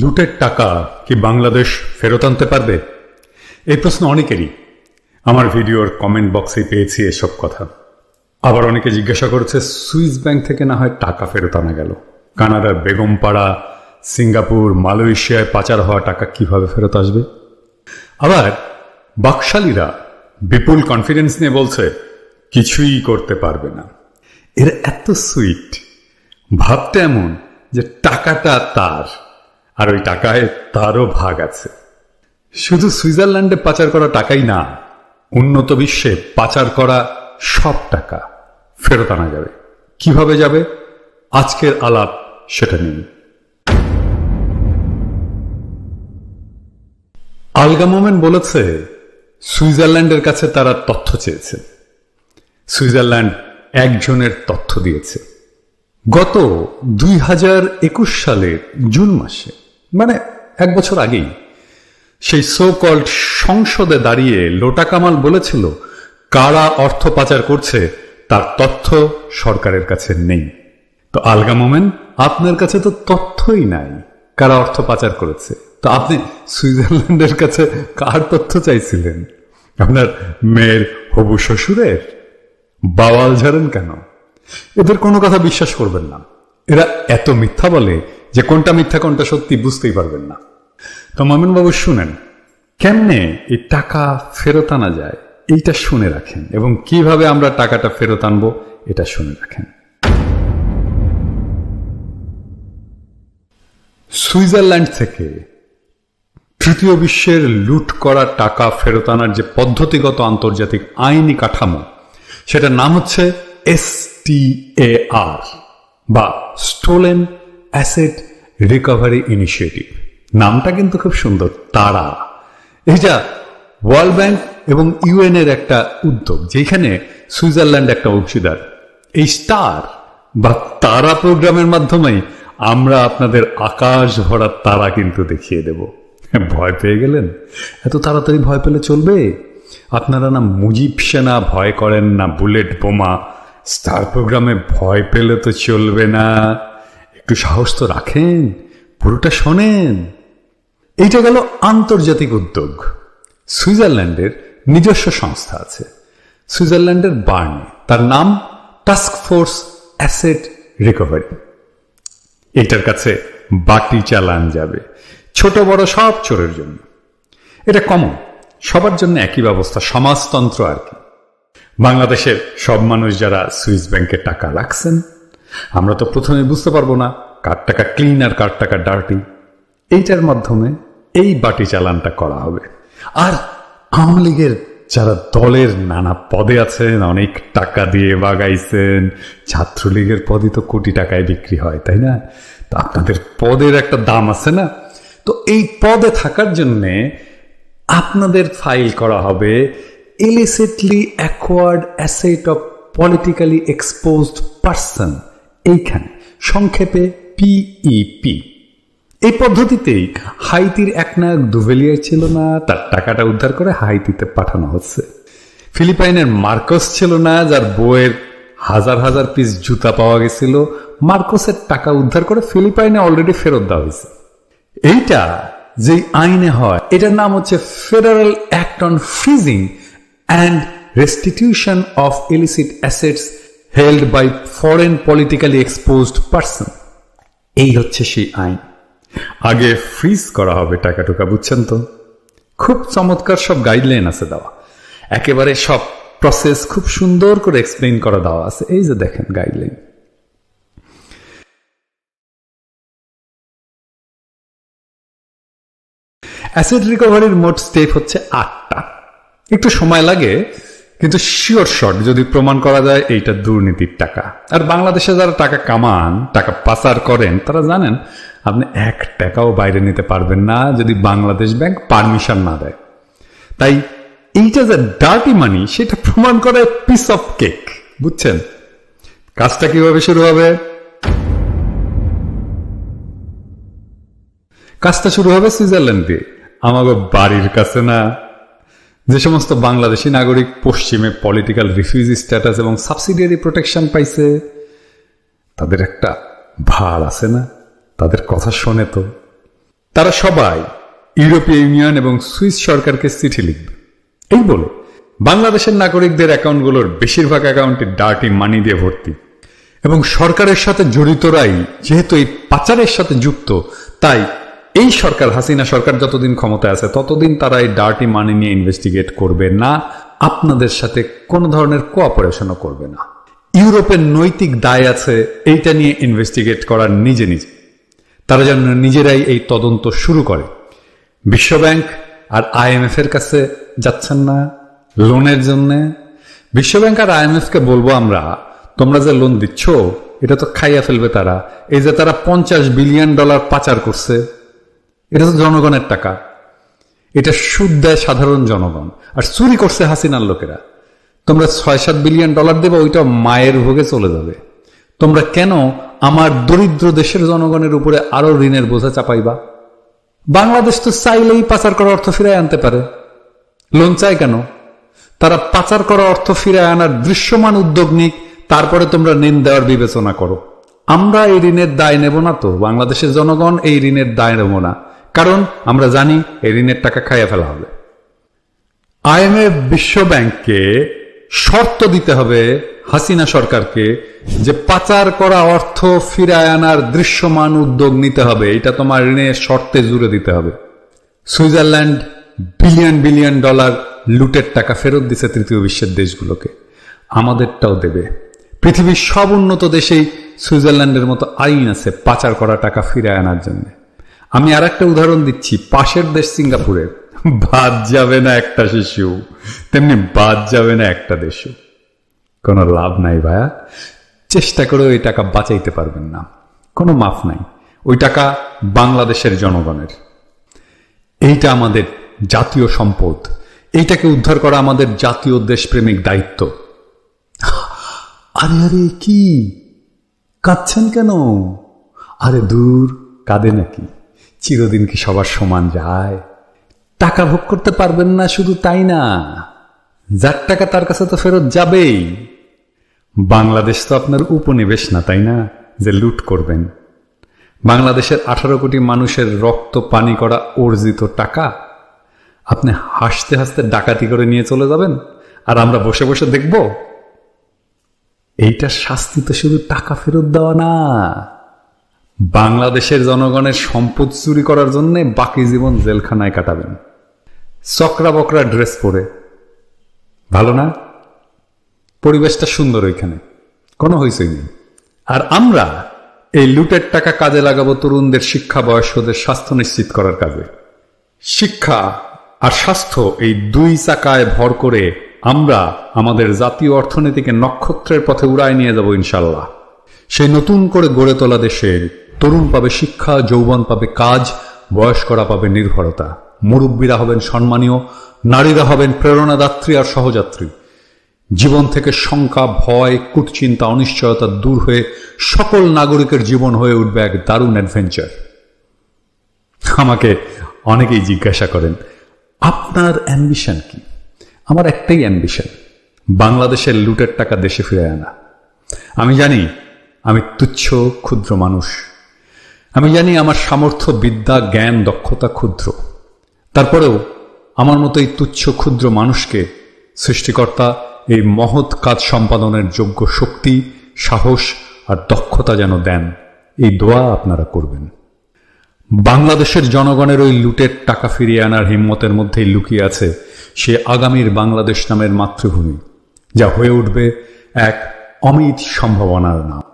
লুটের টাকা কি বাংলাদেশ ফেরত আনতে পারবে এই প্রশ্ন অনেকেরই আমার ভিডিওর কমেন্ট বক্সে পেয়েছি এসব কথা আবার অনেকে জিজ্ঞাসা করেছে সুইস ব্যাংক থেকে না হয় টাকা ফেরত আনা গেল কানাডার বেগমপাড়া সিঙ্গাপুর মালয়েশিয়ায় পাচার হওয়া টাকা কিভাবে ফেরত আসবে আবার বাকশালীরা বিপুল কনফিডেন্স নিয়ে বলছে কিছুই করতে পারবে না এরা এত সুইট ভাবতে এমন যে টাকাটা তার আর ওই টাকায় তারও ভাগ আছে শুধু সুইজারল্যান্ডে পাচার করা টাকাই না উন্নত বিশ্বে পাচার করা সব টাকা ফেরত আনা যাবে কিভাবে যাবে আজকের আলাপ সেটা নেই আলগামোমেন বলেছে সুইজারল্যান্ডের কাছে তারা তথ্য চেয়েছে সুইজারল্যান্ড একজনের তথ্য দিয়েছে গত দুই সালে জুন মাসে মানে এক বছর আগেই সেই সো কল্ড সংসদে দাঁড়িয়ে লোটা কামাল বলেছিল কারা অর্থ পাচার করছে তার তথ্য সরকারের কাছে নেই তো আলগা মোমেন আপনার কাছে তো তথ্যই নাই কারা অর্থ পাচার করেছে তো আপনি সুইজারল্যান্ডের কাছে কার তথ্য চাইছিলেন আপনার মেয়ের হবু শ্বশুরের বাওয়াল ঝাড়েন কেন এদের কোনো কথা বিশ্বাস করবেন না এরা এত মিথ্যা বলে যে কোনটা মিথ্যা কোনটা সত্যি বুঝতেই পারবেন না তো মমিনবাবু শুনেন কেমনে এই টাকা ফেরত আনা যায় এইটা শুনে রাখেন এবং কিভাবে আমরা টাকাটা ফেরত আনবো এটা শুনে রাখেন সুইজারল্যান্ড থেকে তৃতীয় বিশ্বের লুট করা টাকা ফেরত আনার যে পদ্ধতিগত আন্তর্জাতিক আইনি কাঠামো সেটার নাম হচ্ছে এস টি এ আর বা স্টোলেন অ্যাসেট রিকভারি ইনিশিয়েটিভ নামটা কিন্তু খুব সুন্দর তারা যা ওয়ার্ল্ড ব্যাংক এবং ইউএন এর একটা উদ্যোগ যেখানে সুইজারল্যান্ড একটা অংশীদার এই স্টার বা তারা প্রোগ্রামের মাধ্যমেই আমরা আপনাদের আকাশ ভরা তারা কিন্তু দেখিয়ে দেব ভয় পেয়ে গেলেন এত তাড়াতাড়ি ভয় পেলে চলবে আপনারা না মুজিব সেনা ভয় করেন না বুলেট বোমা স্টার প্রোগ্রামে ভয় পেলে তো চলবে না একটু সাহস তো রাখেন পুরোটা শোনেন এইটা গেল আন্তর্জাতিক উদ্যোগ সুইজারল্যান্ডের নিজস্ব সংস্থা আছে সুইজারল্যান্ডের বার্নে তার নাম টাস্ক ফোর্স অ্যাসেট রিকভারি এটার কাছে বাটি চালান যাবে ছোট বড় সব চোরের জন্য এটা কমন সবার জন্য একই ব্যবস্থা সমাজতন্ত্র আর কি বাংলাদেশের সব মানুষ যারা সুইস ব্যাংকে টাকা রাখছেন আমরা তো প্রথমে বুঝতে পারবো না কার টাকা ক্লিন আর কার টাকা ডার্টি এইটার মাধ্যমে এই বাটি চালানটা করা হবে আর আওয়ামী লীগের যারা দলের নানা পদে আছেন অনেক টাকা দিয়ে বাগাইছেন ছাত্রলীগের পদে তো কোটি টাকায় বিক্রি হয় তাই না তো আপনাদের পদের একটা দাম আছে না তো এই পদে থাকার জন্যে আপনাদের ফাইল করা হবে illicitly acquired asset of politically exposed person এইখানে সংক্ষেপে পিইপি e এই পদ্ধতিতেই হাইতির একনায়ক দুভেলিয়ার ছিল না তার টাকাটা উদ্ধার করে হাইতিতে পাঠানো হচ্ছে ফিলিপাইনের মার্কস ছিল না যার বইয়ের হাজার হাজার পিস জুতা পাওয়া গেছিল মার্কসের টাকা উদ্ধার করে ফিলিপাইনে অলরেডি ফেরত দেওয়া হয়েছে এইটা যে আইনে হয় এটার নাম হচ্ছে federal act on freezing and restitution of illicit assets held by foreign politically exposed person এই হচ্ছে সেই আইন আগে ফ্রিজ করা হবে টাকা টুকা বুঝছেন তো খুব চমৎকার সব গাইডলাইন আছে দেওয়া একেবারে সব প্রসেস খুব সুন্দর করে এক্সপ্লেন করা দেওয়া আছে এই যে দেখেন গাইডলাইন অ্যাসিড রিকভারির মোট স্টেপ হচ্ছে আটটা একটু সময় লাগে কিন্তু শিওর শট যদি প্রমাণ করা যায় এইটা দুর্নীতির টাকা আর বাংলাদেশে যারা টাকা কামান টাকা পাচার করেন তারা জানেন আপনি এক টাকাও বাইরে নিতে পারবেন না যদি বাংলাদেশ ব্যাংক পারমিশন না দেয় তাই এইটা যে ডার্টি মানি সেটা প্রমাণ করে পিস অফ কেক বুঝছেন কাজটা কিভাবে শুরু হবে কাজটা শুরু হবে সুইজারল্যান্ড দিয়ে আমাকে বাড়ির কাছে না যে সমস্ত বাংলাদেশি নাগরিক পশ্চিমে পলিটিক্যাল রিফিউজি স্ট্যাটাস এবং সাবসিডিয়ারি প্রোটেকশন পাইছে তাদের একটা ভার আছে না তাদের কথা শোনে তো তারা সবাই ইউরোপীয় ইউনিয়ন এবং সুইস সরকারকে চিঠি লিখবে এই বলে বাংলাদেশের নাগরিকদের অ্যাকাউন্টগুলোর বেশিরভাগ অ্যাকাউন্টে ডার্টি মানি দিয়ে ভর্তি এবং সরকারের সাথে জড়িতরাই যেহেতু এই পাচারের সাথে যুক্ত তাই এই সরকার হাসিনা সরকার যতদিন ক্ষমতায় আছে ততদিন তারা এই ডার্টি মানি নিয়ে ইনভেস্টিগেট করবে না আপনাদের সাথে কোনো ধরনের কোঅপারেশনও করবে না ইউরোপের নৈতিক দায় আছে এইটা নিয়ে ইনভেস্টিগেট করার নিজে নিজে তারা যেন নিজেরাই এই তদন্ত শুরু করে বিশ্বব্যাংক আর আইএমএফ এর কাছে যাচ্ছেন না লোনের জন্যে বিশ্বব্যাংক আর কে বলবো আমরা তোমরা যে লোন দিচ্ছ এটা তো খাইয়া ফেলবে তারা এই যে তারা পঞ্চাশ বিলিয়ন ডলার পাচার করছে এটা তো জনগণের টাকা এটা সুদ দেয় সাধারণ জনগণ আর চুরি করছে হাসিনার লোকেরা তোমরা ছয় সাত বিলিয়ন ডলার দেবে ওইটা মায়ের ভোগে চলে যাবে তোমরা কেন আমার দরিদ্র দেশের জনগণের উপরে আরো ঋণের বোঝা চাপাইবা বাংলাদেশ তো চাইলেই পাচার করা অর্থ ফিরায় আনতে পারে লোন চায় কেন তারা পাচার করা অর্থ ফিরায় আনার দৃশ্যমান উদ্যোগ নিক তারপরে তোমরা ঋণ দেওয়ার বিবেচনা করো আমরা এই ঋণের দায় নেব না তো বাংলাদেশের জনগণ এই ঋণের দায় নেব না কারণ আমরা জানি এই ঋণের টাকা খাইয়া ফেলা হবে আইএমএফ বিশ্ব ব্যাংককে শর্ত দিতে হবে হাসিনা সরকারকে যে পাচার করা অর্থ ফিরায় আনার দৃশ্যমান উদ্যোগ নিতে হবে এটা তোমার ঋণের শর্তে জুড়ে দিতে হবে সুইজারল্যান্ড বিলিয়ন বিলিয়ন ডলার লুটের টাকা ফেরত দিছে তৃতীয় বিশ্বের দেশগুলোকে আমাদেরটাও দেবে পৃথিবীর সব উন্নত দেশেই সুইজারল্যান্ডের মতো আইন আছে পাচার করা টাকা ফিরায় আনার জন্য আমি আর একটা উদাহরণ দিচ্ছি পাশের দেশ সিঙ্গাপুরের বাদ যাবে না একটা শিশু তেমনি বাদ যাবে না একটা দেশও কোনো লাভ নাই ভায়া চেষ্টা করে ওই টাকা বাঁচাইতে পারবেন না কোনো মাফ নাই ওই টাকা বাংলাদেশের জনগণের এইটা আমাদের জাতীয় সম্পদ এইটাকে উদ্ধার করা আমাদের জাতীয় দেশপ্রেমিক দায়িত্ব আরে আরে কি কাঁদছেন কেন আরে দূর কাঁদে নাকি চিরদিন কি সবার সমান যায় টাকা ভোগ করতে পারবেন না শুধু তাই না যার টাকা তার কাছে তো ফেরত যাবেই বাংলাদেশ তো আপনার উপনিবেশ না তাই না যে লুট করবেন বাংলাদেশের আঠারো কোটি মানুষের রক্ত পানি করা অর্জিত টাকা আপনি হাসতে হাসতে ডাকাতি করে নিয়ে চলে যাবেন আর আমরা বসে বসে দেখব এইটার শাস্তি তো শুধু টাকা ফেরত দেওয়া না বাংলাদেশের জনগণের সম্পদ চুরি করার জন্য বাকি জীবন জেলখানায় কাটাবেন চকরা বকরা ড্রেস পরে ভালো না পরিবেশটা সুন্দর ওইখানে কোনো হয়েছে নি আর আমরা এই লুটের টাকা কাজে লাগাবো তরুণদের শিক্ষা বয়স্কদের স্বাস্থ্য নিশ্চিত করার কাজে শিক্ষা আর স্বাস্থ্য এই দুই চাকায় ভর করে আমরা আমাদের জাতীয় অর্থনীতিকে নক্ষত্রের পথে উড়ায় নিয়ে যাব ইনশাল্লাহ সেই নতুন করে গড়ে তোলা দেশের তরুণ পাবে শিক্ষা যৌবন পাবে কাজ বয়স্করা পাবে নির্ভরতা মুরব্বীরা হবেন সম্মানীয় নারীরা হবেন প্রেরণাদাত্রী আর সহযাত্রী জীবন থেকে শঙ্কা ভয় কুটচিন্তা অনিশ্চয়তা দূর হয়ে সকল নাগরিকের জীবন হয়ে উঠবে এক দারুণ অ্যাডভেঞ্চার আমাকে অনেকেই জিজ্ঞাসা করেন আপনার অ্যাম্বিশন কি আমার একটাই অ্যাম্বিশন বাংলাদেশের লুটের টাকা দেশে ফিরে আনা আমি জানি আমি তুচ্ছ ক্ষুদ্র মানুষ আমি জানি আমার সামর্থ্য বিদ্যা জ্ঞান দক্ষতা ক্ষুদ্র তারপরেও আমার মতো এই তুচ্ছ ক্ষুদ্র মানুষকে সৃষ্টিকর্তা এই মহৎ কাজ সম্পাদনের যোগ্য শক্তি সাহস আর দক্ষতা যেন দেন এই দোয়া আপনারা করবেন বাংলাদেশের জনগণের ওই লুটের টাকা ফিরিয়ে আনার হিম্মতের মধ্যেই লুকিয়ে আছে সে আগামীর বাংলাদেশ নামের মাতৃভূমি যা হয়ে উঠবে এক অমিত সম্ভাবনার নাম